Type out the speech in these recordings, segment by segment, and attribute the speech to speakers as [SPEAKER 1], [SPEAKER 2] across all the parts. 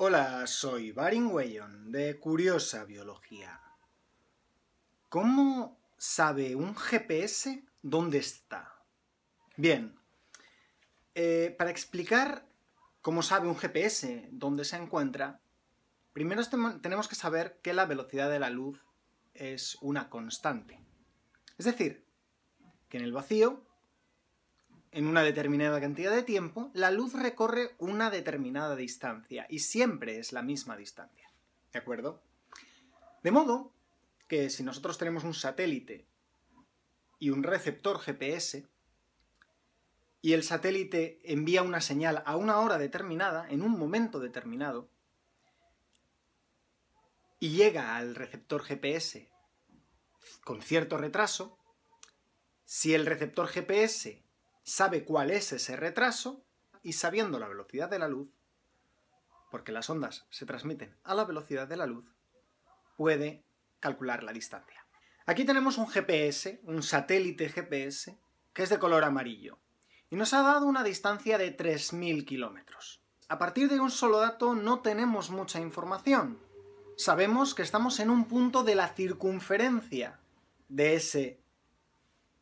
[SPEAKER 1] Hola, soy Barin Weyon de Curiosa Biología. ¿Cómo sabe un GPS dónde está? Bien, eh, para explicar cómo sabe un GPS dónde se encuentra, primero tenemos que saber que la velocidad de la luz es una constante. Es decir, que en el vacío en una determinada cantidad de tiempo, la luz recorre una determinada distancia y siempre es la misma distancia. ¿De acuerdo? De modo que si nosotros tenemos un satélite y un receptor GPS, y el satélite envía una señal a una hora determinada, en un momento determinado, y llega al receptor GPS con cierto retraso, si el receptor GPS sabe cuál es ese retraso y sabiendo la velocidad de la luz, porque las ondas se transmiten a la velocidad de la luz, puede calcular la distancia. Aquí tenemos un GPS, un satélite GPS, que es de color amarillo, y nos ha dado una distancia de 3.000 kilómetros. A partir de un solo dato no tenemos mucha información. Sabemos que estamos en un punto de la circunferencia de ese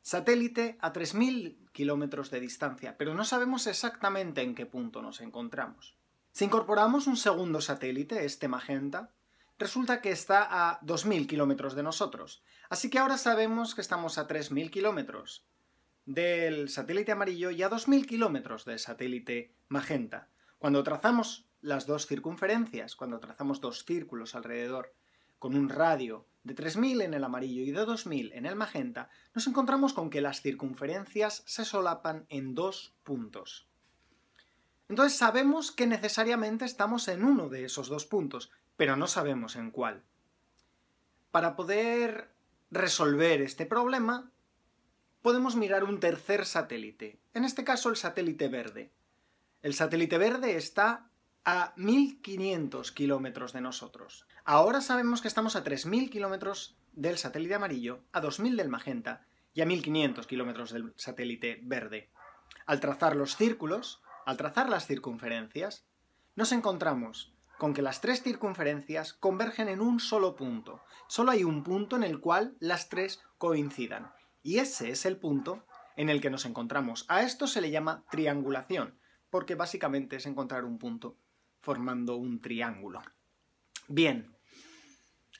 [SPEAKER 1] satélite a 3.000 kilómetros de distancia, pero no sabemos exactamente en qué punto nos encontramos. Si incorporamos un segundo satélite, este Magenta, resulta que está a 2.000 kilómetros de nosotros, así que ahora sabemos que estamos a 3.000 kilómetros del satélite amarillo y a 2.000 kilómetros del satélite Magenta. Cuando trazamos las dos circunferencias, cuando trazamos dos círculos alrededor con un radio de 3000 en el amarillo y de 2000 en el magenta, nos encontramos con que las circunferencias se solapan en dos puntos. Entonces sabemos que necesariamente estamos en uno de esos dos puntos, pero no sabemos en cuál. Para poder resolver este problema, podemos mirar un tercer satélite, en este caso el satélite verde. El satélite verde está a 1500 kilómetros de nosotros. Ahora sabemos que estamos a 3000 kilómetros del satélite amarillo, a 2000 del magenta y a 1500 kilómetros del satélite verde. Al trazar los círculos, al trazar las circunferencias, nos encontramos con que las tres circunferencias convergen en un solo punto. Solo hay un punto en el cual las tres coincidan. Y ese es el punto en el que nos encontramos. A esto se le llama triangulación, porque básicamente es encontrar un punto formando un triángulo. Bien,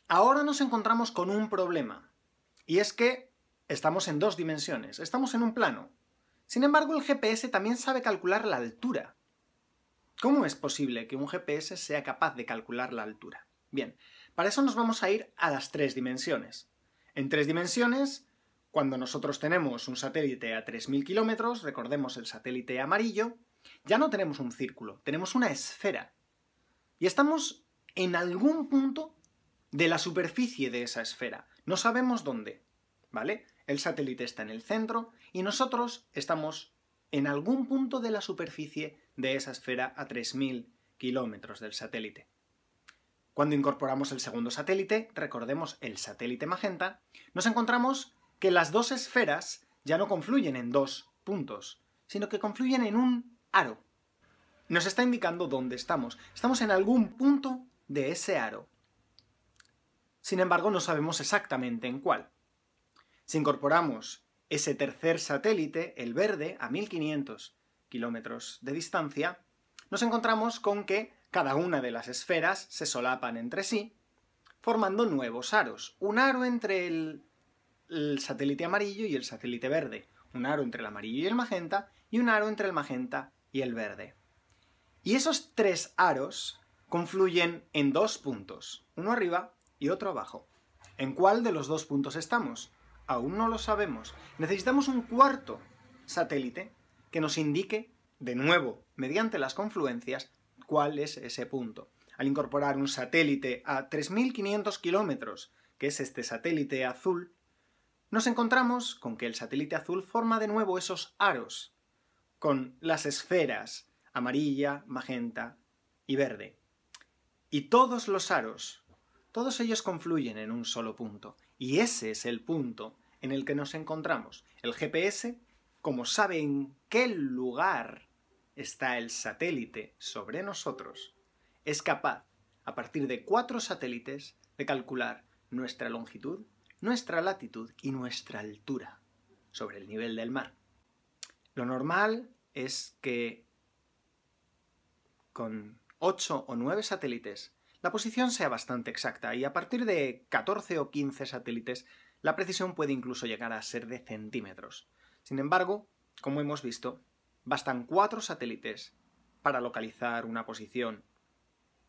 [SPEAKER 1] ahora nos encontramos con un problema, y es que estamos en dos dimensiones, estamos en un plano. Sin embargo, el GPS también sabe calcular la altura. ¿Cómo es posible que un GPS sea capaz de calcular la altura? Bien, para eso nos vamos a ir a las tres dimensiones. En tres dimensiones, cuando nosotros tenemos un satélite a 3.000 kilómetros, recordemos el satélite amarillo, ya no tenemos un círculo, tenemos una esfera. Y estamos en algún punto de la superficie de esa esfera. No sabemos dónde, ¿vale? El satélite está en el centro y nosotros estamos en algún punto de la superficie de esa esfera a 3.000 kilómetros del satélite. Cuando incorporamos el segundo satélite, recordemos el satélite magenta, nos encontramos que las dos esferas ya no confluyen en dos puntos, sino que confluyen en un aro. Nos está indicando dónde estamos. Estamos en algún punto de ese aro. Sin embargo, no sabemos exactamente en cuál. Si incorporamos ese tercer satélite, el verde, a 1500 kilómetros de distancia, nos encontramos con que cada una de las esferas se solapan entre sí, formando nuevos aros. Un aro entre el, satélite amarillo y el satélite verde, un aro entre el amarillo y el magenta, y un aro entre el magenta y el verde. Y esos tres aros confluyen en dos puntos, uno arriba y otro abajo. ¿En cuál de los dos puntos estamos? Aún no lo sabemos. Necesitamos un cuarto satélite que nos indique, de nuevo, mediante las confluencias, cuál es ese punto. Al incorporar un satélite a 3.500 kilómetros, que es este satélite azul, nos encontramos con que el satélite azul forma de nuevo esos aros con las esferas amarilla, magenta y verde. Y todos los aros, todos ellos confluyen en un solo punto. Y ese es el punto en el que nos encontramos. El GPS, como sabe en qué lugar está el satélite sobre nosotros, es capaz, a partir de cuatro satélites, de calcular nuestra longitud, nuestra latitud y nuestra altura sobre el nivel del mar. Lo normal es que con 8 o 9 satélites la posición sea bastante exacta y a partir de 14 o 15 satélites la precisión puede incluso llegar a ser de centímetros. Sin embargo, como hemos visto, bastan 4 satélites para localizar una posición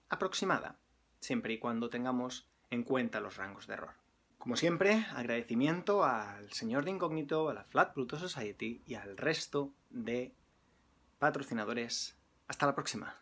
[SPEAKER 1] aproximada, siempre y cuando tengamos en cuenta los rangos de error. Como siempre, agradecimiento al señor de Incógnito, a la Flat Pluto Society y al resto de patrocinadores. Hasta la próxima.